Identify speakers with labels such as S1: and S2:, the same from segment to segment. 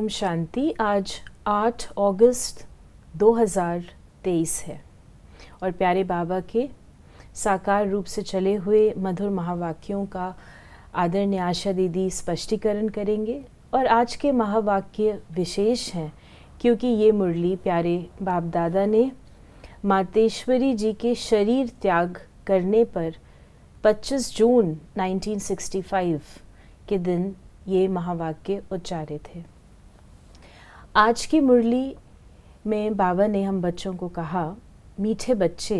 S1: ओम शांति आज 8 अगस्त 2023 है और प्यारे बाबा के साकार रूप से चले हुए मधुर महावाक्यों का आदरणीय आशा दीदी स्पष्टीकरण करेंगे और आज के महावाक्य विशेष हैं क्योंकि ये मुरली प्यारे बाप दादा ने मातेश्वरी जी के शरीर त्याग करने पर 25 जून 1965 के दिन ये महावाक्य उच्चारित है आज की मुरली में बाबा ने हम बच्चों को कहा मीठे बच्चे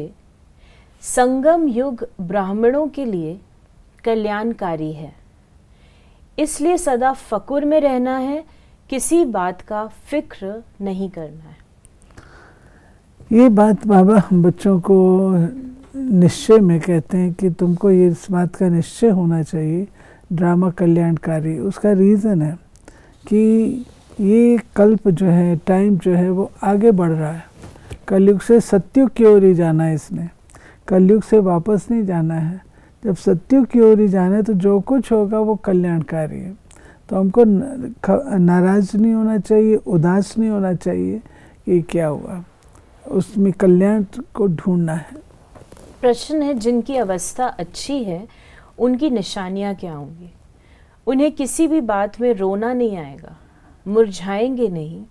S1: संगम युग ब्राह्मणों के लिए कल्याणकारी है इसलिए सदा फकुर में रहना है किसी बात का फिक्र नहीं करना
S2: है ये बात बाबा हम बच्चों को निश्चय में कहते हैं कि तुमको ये इस बात का निश्चय होना चाहिए ड्रामा कल्याणकारी उसका रीज़न है कि ये कल्प जो है टाइम जो है वो आगे बढ़ रहा है कलयुग से सत्युग की ओर ही जाना है इसने कलयुग से वापस नहीं जाना है जब सत्युग की ओर ही जाना है तो जो कुछ होगा वो कल्याणकारी है तो हमको नाराज नहीं होना चाहिए उदास नहीं होना चाहिए कि क्या हुआ उसमें कल्याण को ढूंढना है
S1: प्रश्न है जिनकी अवस्था अच्छी है उनकी निशानियाँ क्या होंगी उन्हें किसी भी बात में रोना नहीं आएगा मुरझाएंगे नहीं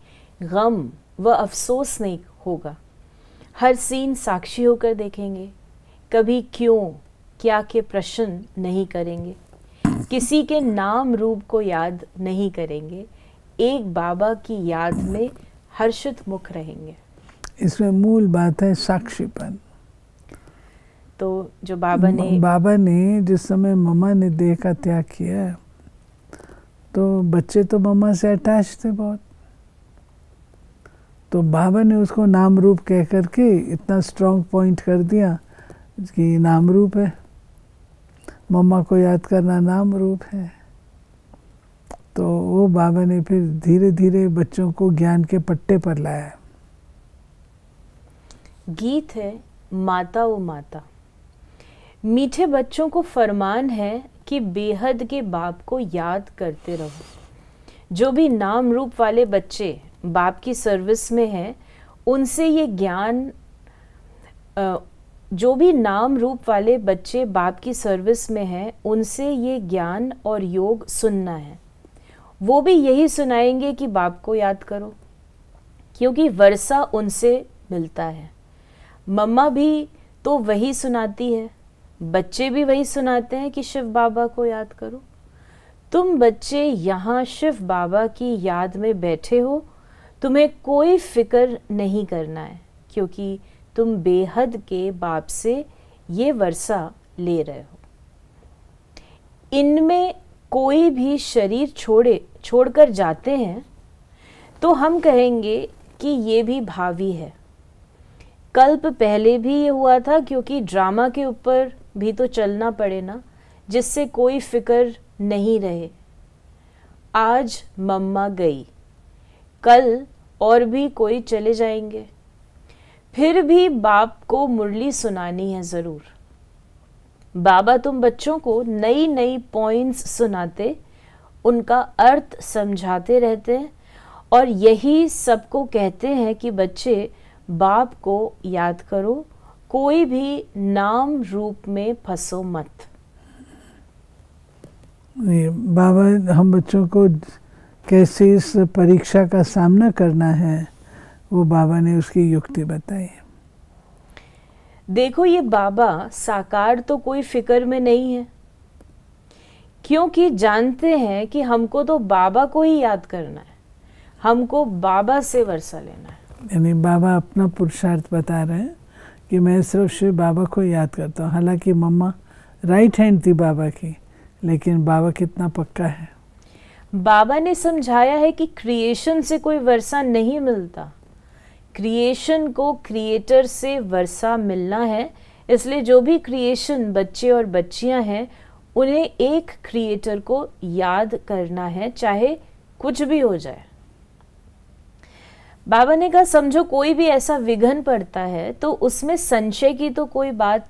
S1: गम व अफसोस नहीं होगा हर सीन साक्षी होकर देखेंगे कभी क्यों क्या के प्रश्न नहीं करेंगे किसी के नाम रूप को याद नहीं करेंगे एक बाबा की याद में हर्षित मुख रहेंगे
S2: इसमें मूल बात है साक्षीपन
S1: तो जो बाबा ने
S2: बाबा ने जिस समय ममा ने देह का त्याग किया तो बच्चे तो मम्मा से अटैच थे बहुत तो बाबा ने उसको नाम रूप कह करके इतना स्ट्रॉन्ग पॉइंट कर दिया कि नाम रूप है मम्मा को याद करना नाम रूप है तो वो बाबा ने फिर धीरे धीरे बच्चों को ज्ञान के पट्टे
S1: पर लाया गीत है माता ओ माता मीठे बच्चों को फरमान है कि बेहद के बाप को याद करते रहो जो भी नाम रूप वाले बच्चे बाप की सर्विस में हैं उनसे ये ज्ञान जो भी नाम रूप वाले बच्चे बाप की सर्विस में हैं उनसे ये ज्ञान और योग सुनना है वो भी यही सुनाएंगे कि बाप को याद करो क्योंकि वर्षा उनसे मिलता है मम्मा भी तो वही सुनाती है बच्चे भी वही सुनाते हैं कि शिव बाबा को याद करो तुम बच्चे यहाँ शिव बाबा की याद में बैठे हो तुम्हें कोई फिक्र नहीं करना है क्योंकि तुम बेहद के बाप से ये वर्षा ले रहे हो इनमें कोई भी शरीर छोड़े छोड़कर जाते हैं तो हम कहेंगे कि ये भी भावी है कल्प पहले भी ये हुआ था क्योंकि ड्रामा के ऊपर भी तो चलना पड़े ना जिससे कोई फिक्र नहीं रहे आज मम्मा गई कल और भी कोई चले जाएंगे फिर भी बाप को मुरली सुनानी है ज़रूर बाबा तुम बच्चों को नई नई पॉइंट्स सुनाते उनका अर्थ समझाते रहते हैं और यही सबको कहते हैं कि बच्चे बाप को याद करो कोई भी नाम रूप में फंसो मत
S2: बाबा हम बच्चों को कैसे इस परीक्षा का सामना करना है वो बाबा ने उसकी युक्ति बताई
S1: देखो ये बाबा साकार तो कोई फिक्र में नहीं है क्योंकि जानते हैं कि हमको तो बाबा को ही याद करना है हमको बाबा से वर्षा लेना
S2: है यानी बाबा अपना पुरुषार्थ बता रहे हैं कि मैं सिर्फ शिव बाबा को याद करता हूँ हालांकि मम्मा राइट हैंड थी बाबा की लेकिन बाबा कितना पक्का है
S1: बाबा ने समझाया है कि क्रिएशन से कोई वर्षा नहीं मिलता क्रिएशन को क्रिएटर से वर्षा मिलना है इसलिए जो भी क्रिएशन बच्चे और बच्चियां हैं उन्हें एक क्रिएटर को याद करना है चाहे कुछ भी हो जाए बाबा ने कहा समझो कोई भी ऐसा विघन पड़ता है तो उसमें संशय की तो कोई बात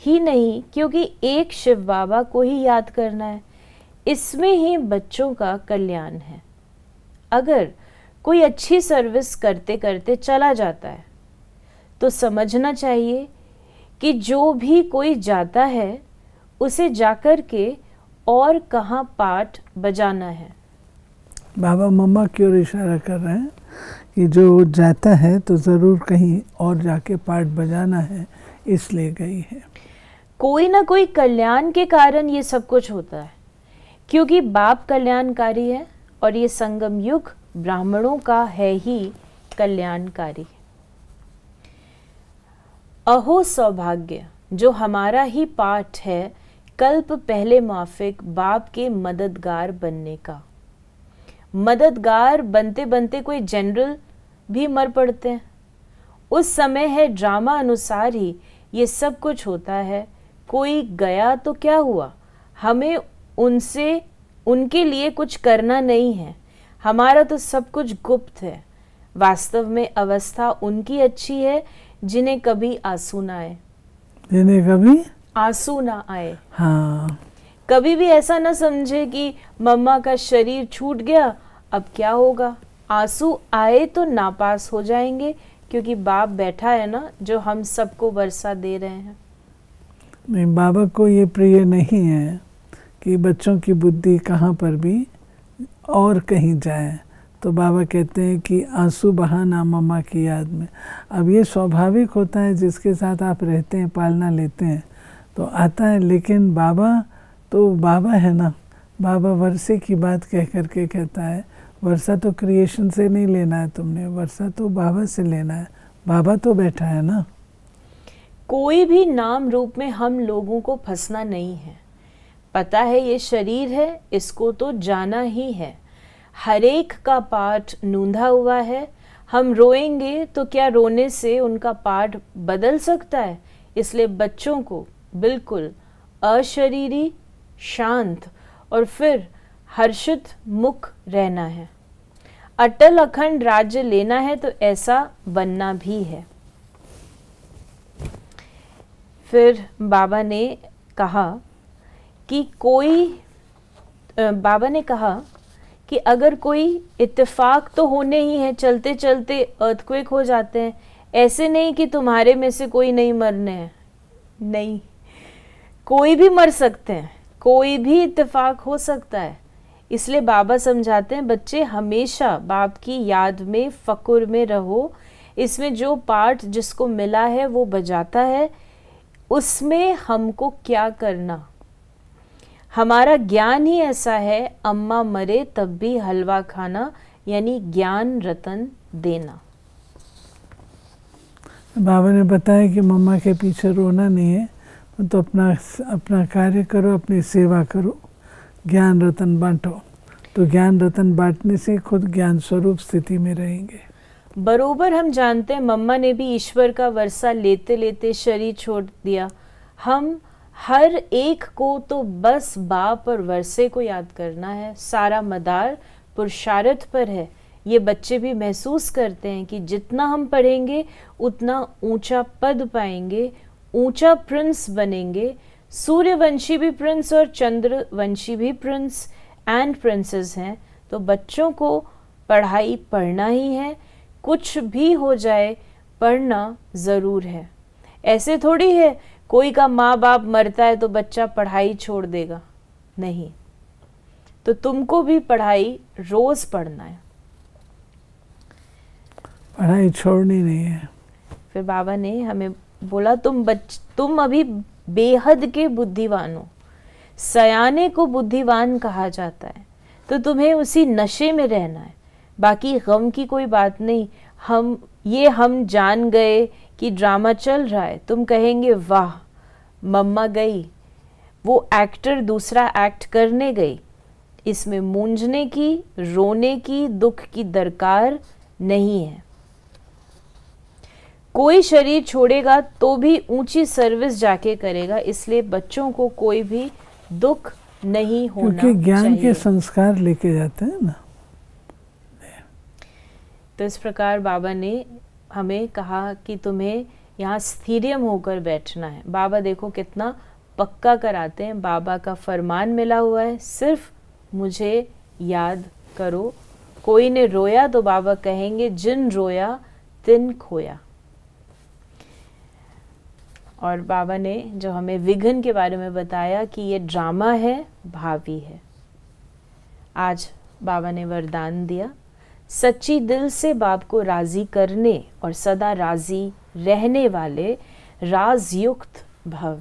S1: ही नहीं क्योंकि एक शिव बाबा को ही याद करना है इसमें ही बच्चों का कल्याण है अगर कोई अच्छी सर्विस करते करते चला जाता है तो समझना चाहिए कि जो भी कोई जाता है उसे जाकर के और कहाँ पाठ बजाना है
S2: बाबा मम्मा क्यों इशारा कर रहे हैं कि जो जाता है तो ज़रूर कहीं और जाके पाठ बजाना है इसलिए गई
S1: है कोई ना कोई कल्याण के कारण ये सब कुछ होता है क्योंकि बाप कल्याणकारी है और ये संगम युग ब्राह्मणों का है ही कल्याणकारी अहो सौभाग्य जो हमारा ही पाठ है कल्प पहले माफिक बाप के मददगार बनने का मददगार बनते बनते कोई जनरल भी मर पड़ते हैं उस समय है ड्रामा अनुसार ही ये सब कुछ होता है कोई गया तो क्या हुआ हमें उनसे उनके लिए कुछ करना नहीं है हमारा तो सब कुछ गुप्त है वास्तव में अवस्था उनकी अच्छी है जिन्हें कभी आंसू ना आए
S2: जिन्हें कभी
S1: आंसू ना आए हाँ कभी भी ऐसा ना समझे कि मम्मा का शरीर छूट गया अब क्या होगा आंसू आए तो नापास हो जाएंगे क्योंकि बाप बैठा है ना जो हम सबको वर्षा दे रहे हैं
S2: नहीं बाबा को ये प्रिय नहीं है कि बच्चों की बुद्धि कहाँ पर भी और कहीं जाए तो बाबा कहते हैं कि आंसू बहाना मम्मा की याद में अब ये स्वाभाविक होता है जिसके साथ आप रहते हैं पालना लेते हैं तो आता है लेकिन बाबा तो बाबा है ना बाबा वर्षे की बात कह कर के कहता है वर्षा तो क्रिएशन से नहीं लेना है तुमने वर्षा तो बाबा से लेना है बाबा तो बैठा है ना
S1: कोई भी नाम रूप में हम लोगों को फंसना नहीं है पता है ये शरीर है इसको तो जाना ही है हरेक का पाठ नूंधा हुआ है हम रोएंगे तो क्या रोने से उनका पाठ बदल सकता है इसलिए बच्चों को बिल्कुल अशरीरी शांत और फिर हर्षित मुख रहना है अटल अखंड राज्य लेना है तो ऐसा बनना भी है फिर बाबा ने कहा कि कोई बाबा ने कहा कि अगर कोई इत्तेफाक तो होने ही है चलते चलते अर्थक्वेक हो जाते हैं ऐसे नहीं कि तुम्हारे में से कोई नहीं मरने हैं नहीं कोई भी मर सकते हैं कोई भी इत्तेफाक हो सकता है इसलिए बाबा समझाते हैं बच्चे हमेशा बाप की याद में फ़कुर में रहो इसमें जो पार्ट जिसको मिला है वो बजाता है उसमें हमको क्या करना हमारा ज्ञान ही ऐसा है अम्मा मरे तब भी हलवा खाना यानी ज्ञान रतन देना
S2: बाबा ने बताया कि मम्मा के पीछे रोना नहीं है तो अपना अपना कार्य करो अपनी सेवा करो ज्ञान रतन बांटो तो ज्ञान रतन बांटने से खुद ज्ञान स्वरूप स्थिति में रहेंगे
S1: बरोबर हम जानते हैं मम्मा ने भी ईश्वर का वर्षा लेते लेते शरीर छोड़ दिया हम हर एक को तो बस बाप और वर्षे को याद करना है सारा मदार पुरुषार्थ पर है ये बच्चे भी महसूस करते हैं कि जितना हम पढ़ेंगे उतना ऊंचा पद पाएंगे ऊंचा प्रिंस बनेंगे सूर्यवंशी भी प्रिंस और चंद्रवंशी भी प्रिंस एंड प्रिंसेस हैं तो बच्चों को पढ़ाई पढ़ना ही है कुछ भी हो जाए पढ़ना ज़रूर है ऐसे थोड़ी है कोई का माँ बाप मरता है तो बच्चा पढ़ाई छोड़ देगा नहीं तो तुमको भी पढ़ाई रोज़ पढ़ना है
S2: पढ़ाई छोड़नी नहीं है
S1: फिर बाबा ने हमें बोला तुम बच तुम अभी बेहद के बुद्धिवानों सयाने को बुद्धिवान कहा जाता है तो तुम्हें उसी नशे में रहना है बाकी गम की कोई बात नहीं हम ये हम जान गए कि ड्रामा चल रहा है तुम कहेंगे वाह मम्मा गई वो एक्टर दूसरा एक्ट करने गई इसमें मूंझने की रोने की दुख की दरकार नहीं है कोई शरीर छोड़ेगा तो भी ऊंची सर्विस जाके करेगा इसलिए बच्चों को कोई भी दुख नहीं होना क्योंकि ज्ञान के
S2: संस्कार लेके जाते हैं ना
S1: तो इस प्रकार बाबा ने हमें कहा कि तुम्हें यहाँ स्थिरियम होकर बैठना है बाबा देखो कितना पक्का कराते हैं बाबा का फरमान मिला हुआ है सिर्फ मुझे याद करो कोई ने रोया तो बाबा कहेंगे जिन रोया तिन खोया और बाबा ने जो हमें विघन के बारे में बताया कि ये ड्रामा है भावी है आज बाबा ने वरदान दिया सच्ची दिल से बाप को राज़ी करने और सदा राज़ी रहने वाले राजयुक्त भव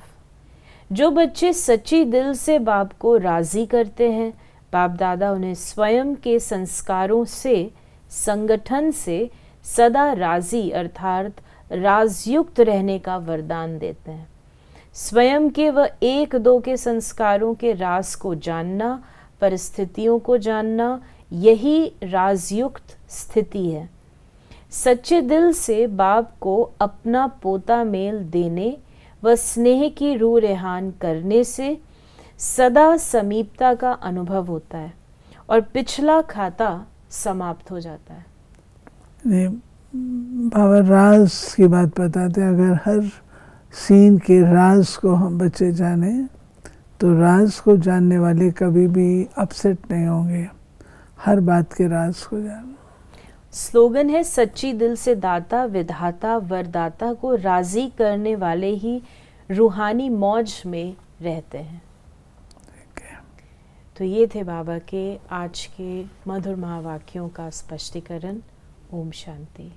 S1: जो बच्चे सच्ची दिल से बाप को राज़ी करते हैं बाप दादा उन्हें स्वयं के संस्कारों से संगठन से सदा राज़ी अर्थात राजयुक्त रहने का वरदान देते हैं स्वयं के व एक दो के संस्कारों के रास को जानना परिस्थितियों को जानना यही राजयुक्त स्थिति है सच्चे दिल से बाप को अपना पोता मेल देने व स्नेह की रू रेहान करने से सदा समीपता का अनुभव होता है और पिछला खाता समाप्त हो जाता है
S2: बाबा राज की बात बताते हैं अगर हर सीन के राज को हम बच्चे जाने तो राज को जानने वाले कभी भी अपसेट नहीं होंगे हर बात के राज को जान
S1: स्लोगन है सच्ची दिल से दाता विधाता वरदाता को राजी करने वाले ही रूहानी मौज में रहते हैं तो ये थे बाबा के आज के मधुर महावाक्यों का स्पष्टीकरण ओम शांति